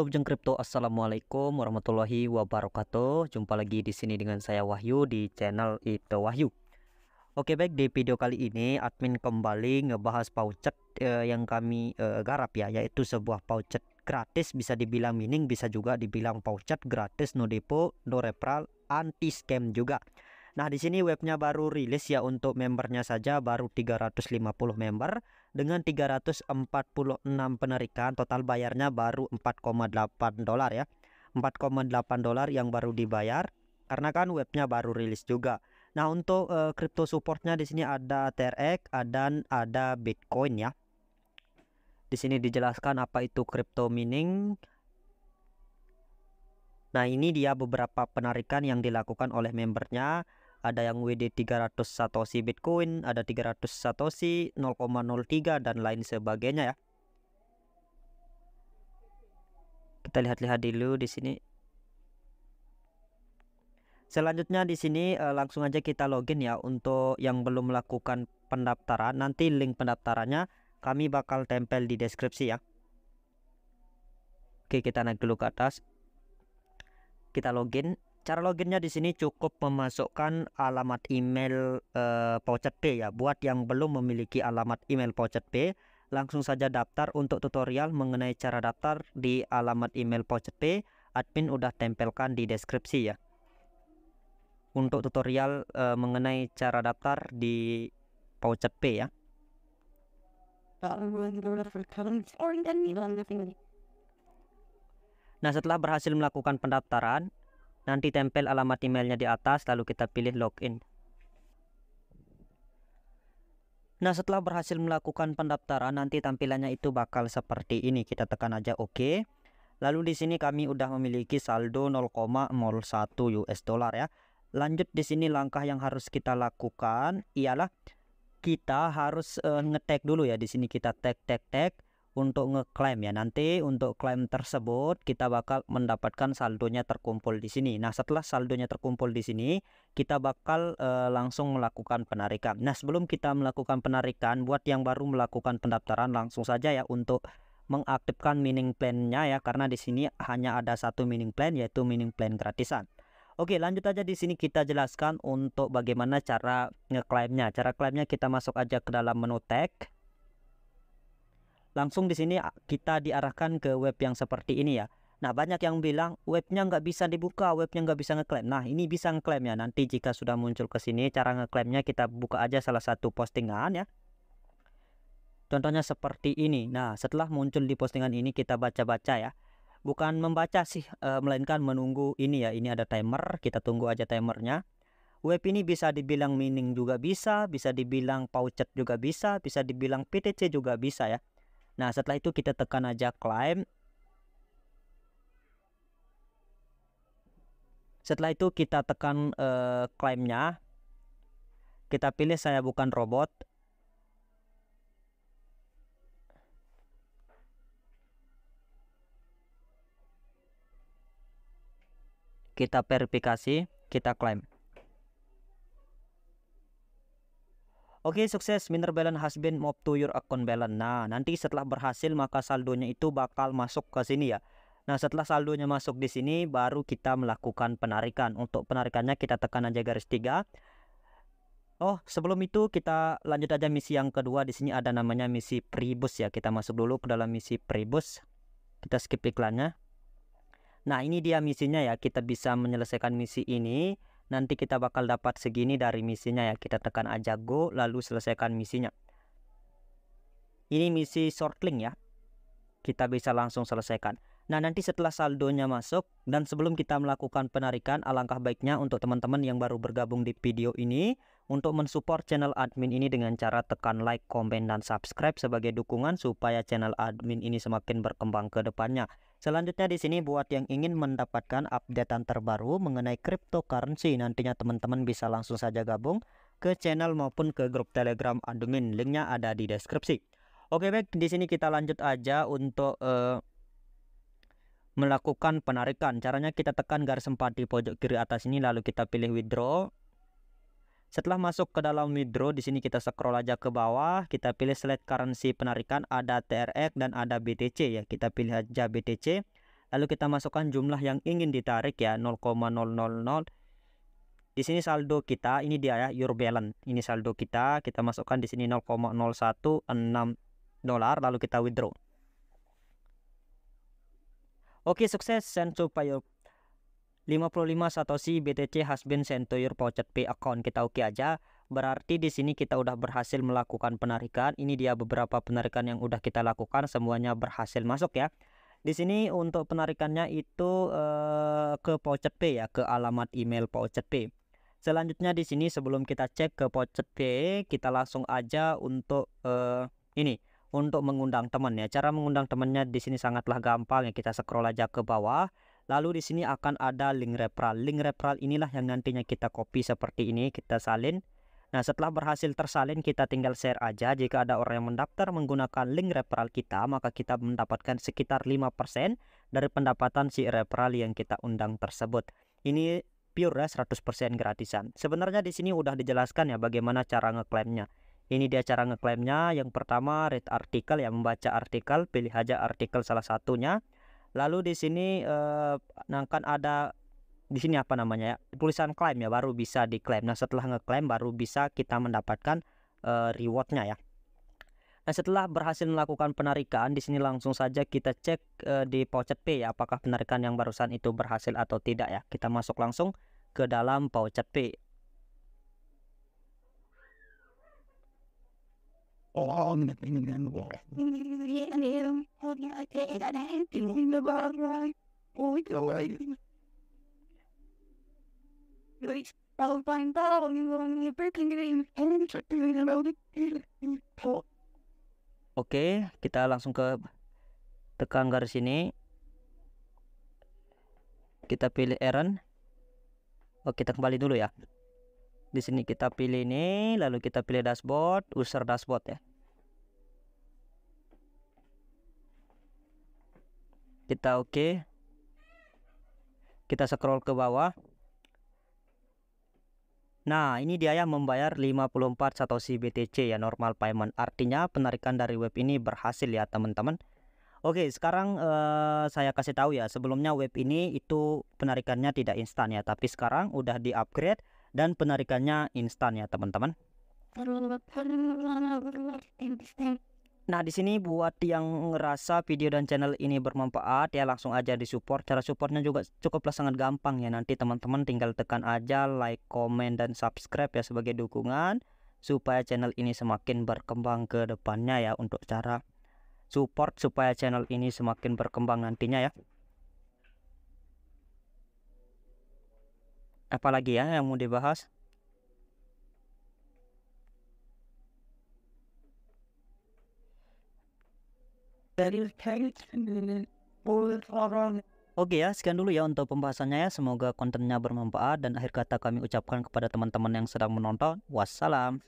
Halo Bujang Kripto, Assalamualaikum warahmatullahi wabarakatuh. Jumpa lagi di sini dengan saya Wahyu di channel itu Wahyu. Oke baik di video kali ini admin kembali ngebahas paucet eh, yang kami eh, garap ya, yaitu sebuah paucet gratis bisa dibilang mining, bisa juga dibilang paucet gratis no depo, no referral, anti scam juga. Nah di sini webnya baru rilis ya untuk membernya saja baru 350 member dengan 346 penarikan total bayarnya baru 4,8 dolar ya 4,8 dolar yang baru dibayar karena kan webnya baru rilis juga. Nah untuk uh, eh, crypto supportnya di sini ada TRX, dan ada Bitcoin ya. Di sini dijelaskan apa itu crypto mining. Nah ini dia beberapa penarikan yang dilakukan oleh membernya ada yang WD 300 satoshi Bitcoin, ada 300 satoshi, 0,03 dan lain sebagainya ya. Kita lihat-lihat dulu di sini. Selanjutnya di sini eh, langsung aja kita login ya untuk yang belum melakukan pendaftaran. Nanti link pendaftarannya kami bakal tempel di deskripsi ya. Oke, kita naik dulu ke atas. Kita login. Cara loginnya di sini cukup memasukkan alamat email eh, Pouchet B ya. Buat yang belum memiliki alamat email Pouchet B, langsung saja daftar untuk tutorial mengenai cara daftar di alamat email Pouchet B. Admin udah tempelkan di deskripsi ya. Untuk tutorial eh, mengenai cara daftar di Pouchet B ya. Nah, setelah berhasil melakukan pendaftaran, Nanti tempel alamat emailnya di atas, lalu kita pilih login. Nah, setelah berhasil melakukan pendaftaran, nanti tampilannya itu bakal seperti ini. Kita tekan aja OK. Lalu di sini kami udah memiliki saldo 0,01 US dollar ya. Lanjut di sini langkah yang harus kita lakukan ialah kita harus uh, ngetek dulu ya di sini kita tag tag tag untuk ngeklaim ya. Nanti untuk klaim tersebut kita bakal mendapatkan saldonya terkumpul di sini. Nah, setelah saldonya terkumpul di sini, kita bakal e, langsung melakukan penarikan. Nah, sebelum kita melakukan penarikan, buat yang baru melakukan pendaftaran langsung saja ya untuk mengaktifkan mining plan-nya ya karena di sini hanya ada satu mining plan yaitu mining plan gratisan. Oke, lanjut aja di sini kita jelaskan untuk bagaimana cara ngeklaimnya. Cara klaimnya kita masuk aja ke dalam menu tag langsung di sini ah, kita diarahkan ke web yang seperti ini ya. Nah banyak yang bilang webnya nggak bisa dibuka, webnya nggak bisa ngeklaim. Nah ini bisa ngeklaim ya nanti jika sudah muncul ke sini cara ngeklaimnya kita buka aja salah satu postingan ya. Contohnya seperti ini. Nah setelah muncul di postingan ini kita baca-baca ya. Bukan membaca sih, e, melainkan menunggu ini ya. Ini ada timer, kita tunggu aja timernya. Web ini bisa dibilang mining juga bisa, bisa dibilang pouchet juga bisa, bisa dibilang PTC juga bisa ya. Nah setelah itu kita tekan aja climb. Setelah itu kita tekan uh, climbnya. Kita pilih saya bukan robot. Kita verifikasi, kita climb. Oke okay, sukses miner balance has been mop to your account balance Nah nanti setelah berhasil maka saldonya itu bakal masuk ke sini ya Nah setelah saldonya masuk di sini baru kita melakukan penarikan Untuk penarikannya kita tekan aja garis 3 Oh sebelum itu kita lanjut aja misi yang kedua di sini ada namanya misi Pribus ya Kita masuk dulu ke dalam misi Pribus Kita skip iklannya Nah ini dia misinya ya kita bisa menyelesaikan misi ini nanti kita bakal dapat segini dari misinya ya kita tekan aja go lalu selesaikan misinya ini misi shortlink ya kita bisa langsung selesaikan Nah nanti setelah saldonya masuk dan sebelum kita melakukan penarikan alangkah baiknya untuk teman-teman yang baru bergabung di video ini untuk mensupport channel admin ini dengan cara tekan like, komen, dan subscribe sebagai dukungan supaya channel admin ini semakin berkembang ke depannya. Selanjutnya di sini buat yang ingin mendapatkan updatean terbaru mengenai cryptocurrency nantinya teman-teman bisa langsung saja gabung ke channel maupun ke grup Telegram admin. Linknya ada di deskripsi. Oke baik, di sini kita lanjut aja untuk uh, melakukan penarikan. Caranya kita tekan garis empat di pojok kiri atas ini lalu kita pilih withdraw. Setelah masuk ke dalam withdraw, di sini kita scroll aja ke bawah, kita pilih select currency penarikan, ada TRX dan ada BTC ya. Kita pilih aja BTC. Lalu kita masukkan jumlah yang ingin ditarik ya, 0,000. Di sini saldo kita, ini dia ya, your balance. Ini saldo kita, kita masukkan di sini 0,016 dolar, lalu kita withdraw. Oke, sukses and to 55 Satoshi BTC has been sent to your Pouchet Pay account. Kita oke okay aja. Berarti di sini kita udah berhasil melakukan penarikan. Ini dia beberapa penarikan yang udah kita lakukan. Semuanya berhasil masuk ya. Di sini untuk penarikannya itu eh, ke Pouchet Pay ya, ke alamat email Pouchet Pay. Selanjutnya di sini sebelum kita cek ke Pouchet Pay, kita langsung aja untuk eh, ini untuk mengundang teman ya. Cara mengundang temannya di sini sangatlah gampang ya. Kita scroll aja ke bawah Lalu di sini akan ada link referral. Link referral inilah yang nantinya kita copy seperti ini, kita salin. Nah, setelah berhasil tersalin, kita tinggal share aja. Jika ada orang yang mendaftar menggunakan link referral kita, maka kita mendapatkan sekitar 5% dari pendapatan si referral yang kita undang tersebut. Ini pure ya, 100% gratisan. Sebenarnya di sini udah dijelaskan ya bagaimana cara ngeklaimnya. Ini dia cara ngeklaimnya. Yang pertama, read artikel ya, membaca artikel, pilih aja artikel salah satunya. Lalu di sini eh, akan nah ada di sini apa namanya ya tulisan klaim ya baru bisa diklaim. Nah setelah ngeklaim baru bisa kita mendapatkan eh, rewardnya ya. Nah setelah berhasil melakukan penarikan di sini langsung saja kita cek eh, di voucher P ya apakah penarikan yang barusan itu berhasil atau tidak ya. Kita masuk langsung ke dalam voucher P. Oke, kita langsung ke tekan garis ini. Kita pilih Aaron. Oke, oh, kita kembali dulu ya. Di sini kita pilih ini, lalu kita pilih dashboard, user dashboard ya. kita oke okay. kita scroll ke bawah Nah, ini dia yang membayar 54 Satoshi BTC ya normal payment. Artinya penarikan dari web ini berhasil ya, teman-teman. Oke, sekarang uh, saya kasih tahu ya, sebelumnya web ini itu penarikannya tidak instan ya, tapi sekarang udah di-upgrade dan penarikannya instan ya, teman-teman. Nah, di sini buat yang ngerasa video dan channel ini bermanfaat ya langsung aja di support Cara supportnya juga cukuplah sangat gampang ya. Nanti teman-teman tinggal tekan aja like, komen dan subscribe ya sebagai dukungan supaya channel ini semakin berkembang ke depannya ya untuk cara support supaya channel ini semakin berkembang nantinya ya. Apalagi ya yang mau dibahas? Oke ya, sekian dulu ya untuk pembahasannya ya. Semoga kontennya bermanfaat dan akhir kata kami ucapkan kepada teman-teman yang sedang menonton. Wassalam.